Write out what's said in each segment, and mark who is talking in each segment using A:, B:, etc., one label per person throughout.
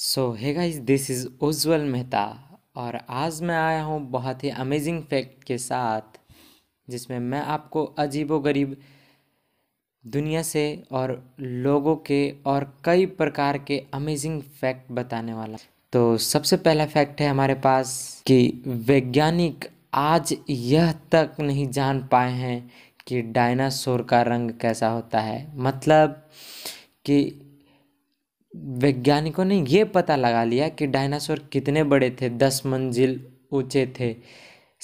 A: so hi guys this is Ujjwal Mehta और आज मैं आया हूँ बहुत ही अमेजिंग फैक्ट के साथ जिसमें मैं आपको अजीबो गरीब दुनिया से और लोगों के और कई प्रकार के अमेजिंग फैक्ट बताने वाला तो सबसे पहला फैक्ट है हमारे पास कि वैज्ञानिक आज यह तक नहीं जान पाए हैं कि डायनासोर का रंग कैसा होता है मतलब कि वैज्ञानिकों ने ये पता लगा लिया कि डायनासोर कितने बड़े थे दस मंजिल ऊँचे थे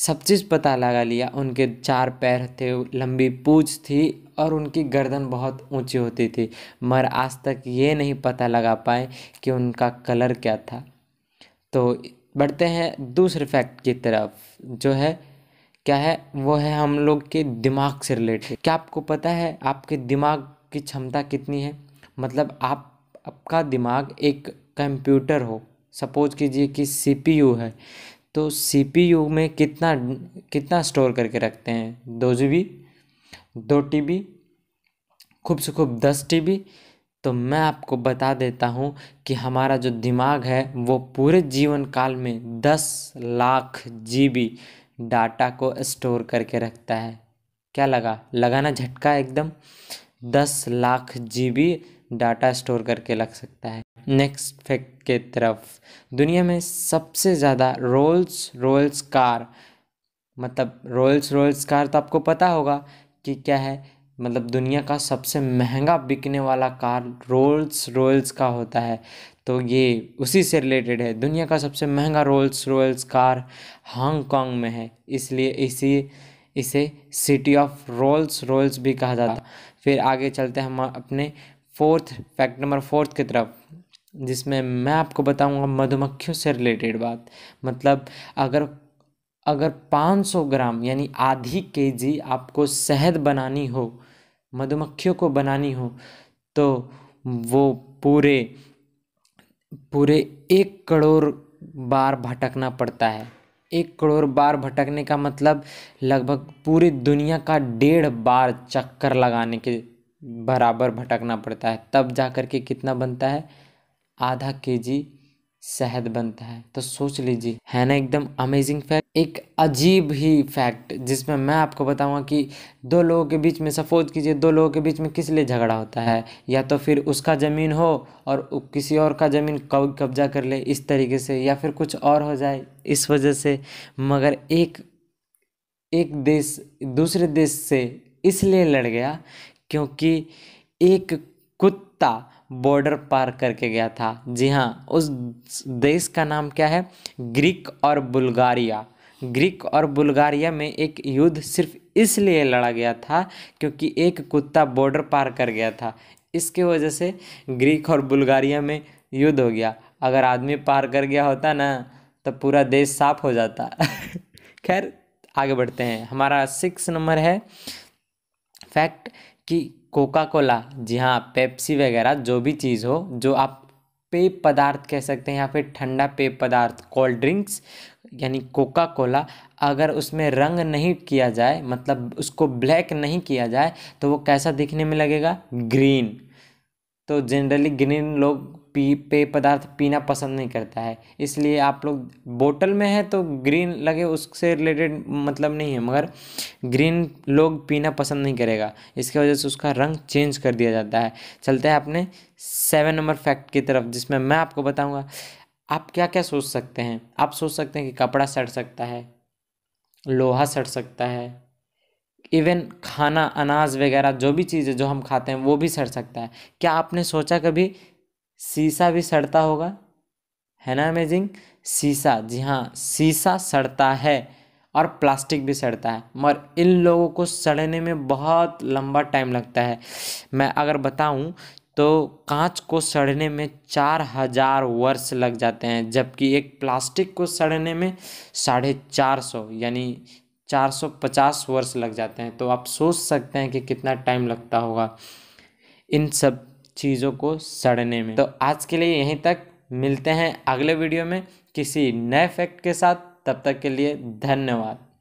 A: सब चीज़ पता लगा लिया उनके चार पैर थे लंबी पूछ थी और उनकी गर्दन बहुत ऊँची होती थी मगर आज तक ये नहीं पता लगा पाए कि उनका कलर क्या था तो बढ़ते हैं दूसरे फैक्ट की तरफ जो है क्या है वो है हम लोग के दिमाग से रिलेटेड क्या आपको पता है आपके दिमाग की क्षमता कितनी है मतलब आप आपका दिमाग एक कंप्यूटर हो सपोज कीजिए कि सीपीयू है तो सीपीयू में कितना कितना स्टोर करके रखते हैं दो जी बी दो टी बी खूब से खूब दस टी बी तो मैं आपको बता देता हूँ कि हमारा जो दिमाग है वो पूरे जीवन काल में दस लाख जी बी डाटा को स्टोर करके रखता है क्या लगा लगाना झटका एकदम दस लाख जीबी डाटा स्टोर करके लग सकता है नेक्स्ट फैक्ट के तरफ दुनिया में सबसे ज़्यादा रोल्स रोल्स कार मतलब रोल्स रोल्स कार तो आपको पता होगा कि क्या है मतलब दुनिया का सबसे महंगा बिकने वाला कार रोल्स रोल्स का होता है तो ये उसी से रिलेटेड है दुनिया का सबसे महंगा रोल्स रोल्स कार हांगकांग में है इसलिए इसी इसे सिटी ऑफ रोल्स रोल्स भी कहा जाता फिर आगे चलते हम अपने फोर्थ फैक्ट नंबर फोर्थ की तरफ जिसमें मैं आपको बताऊंगा मधुमक्खियों से रिलेटेड बात मतलब अगर अगर 500 ग्राम यानी आधी केजी आपको शहद बनानी हो मधुमक्खियों को बनानी हो तो वो पूरे पूरे एक करोड़ बार भटकना पड़ता है एक करोड़ बार भटकने का मतलब लगभग पूरी दुनिया का डेढ़ बार चक्कर लगाने के बराबर भटकना पड़ता है तब जा कर के कितना बनता है आधा के जी शहद बनता है तो सोच लीजिए है ना एकदम अमेजिंग फैक्ट एक अजीब ही फैक्ट जिसमें मैं आपको बताऊंगा कि दो लोगों के बीच में सपोज कीजिए दो लोगों के बीच में किस लिए झगड़ा होता है या तो फिर उसका ज़मीन हो और किसी और का ज़मीन कब्जा कर ले इस तरीके से या फिर कुछ और हो जाए इस वजह से मगर एक एक देश दूसरे देश से इसलिए लड़ गया क्योंकि एक कुत्ता रास्ता बॉर्डर पार करके गया था जी हाँ उस देश का नाम क्या है ग्रीक और बुल्गारिया ग्रीक और बुल्गारिया में एक युद्ध सिर्फ इसलिए लड़ा गया था क्योंकि एक कुत्ता बॉर्डर पार कर गया था इसके वजह से ग्रीक और बुल्गारिया में युद्ध हो गया अगर आदमी पार कर गया होता ना तो पूरा देश साफ हो जाता खैर आगे बढ़ते हैं हमारा सिक्स नंबर है फैक्ट कि कोका कोला जी हाँ पेप्सी वगैरह जो भी चीज़ हो जो आप पेय पदार्थ कह सकते हैं या फिर ठंडा पेय पदार्थ कोल्ड ड्रिंक्स यानी कोका कोला अगर उसमें रंग नहीं किया जाए मतलब उसको ब्लैक नहीं किया जाए तो वो कैसा दिखने में लगेगा ग्रीन तो जनरली ग्रीन लोग पी पेय पदार्थ पीना पसंद नहीं करता है इसलिए आप लोग बोतल में है तो ग्रीन लगे उससे रिलेटेड मतलब नहीं है मगर ग्रीन लोग पीना पसंद नहीं करेगा इसकी वजह से उसका रंग चेंज कर दिया जाता है चलते हैं अपने सेवन नंबर फैक्ट की तरफ जिसमें मैं आपको बताऊँगा आप क्या क्या सोच सकते हैं आप सोच सकते हैं कि कपड़ा सड़ सकता है लोहा सड़ सकता है इवन खाना अनाज वगैरह जो भी चीज़ें जो हम खाते हैं वो भी सड़ सकता है क्या आपने सोचा कभी शीशा भी सड़ता होगा है ना अमेजिंग शीशा जी हाँ शीशा सड़ता है और प्लास्टिक भी सड़ता है मगर इन लोगों को सड़ने में बहुत लंबा टाइम लगता है मैं अगर बताऊं तो कांच को सड़ने में चार हजार वर्ष लग जाते हैं जबकि एक प्लास्टिक को सड़ने में साढ़े चार सौ यानी चार सौ पचास वर्ष लग जाते हैं तो आप सोच सकते हैं कि कितना टाइम लगता होगा इन सब चीज़ों को सड़ने में तो आज के लिए यहीं तक मिलते हैं अगले वीडियो में किसी नए फैक्ट के साथ तब तक के लिए धन्यवाद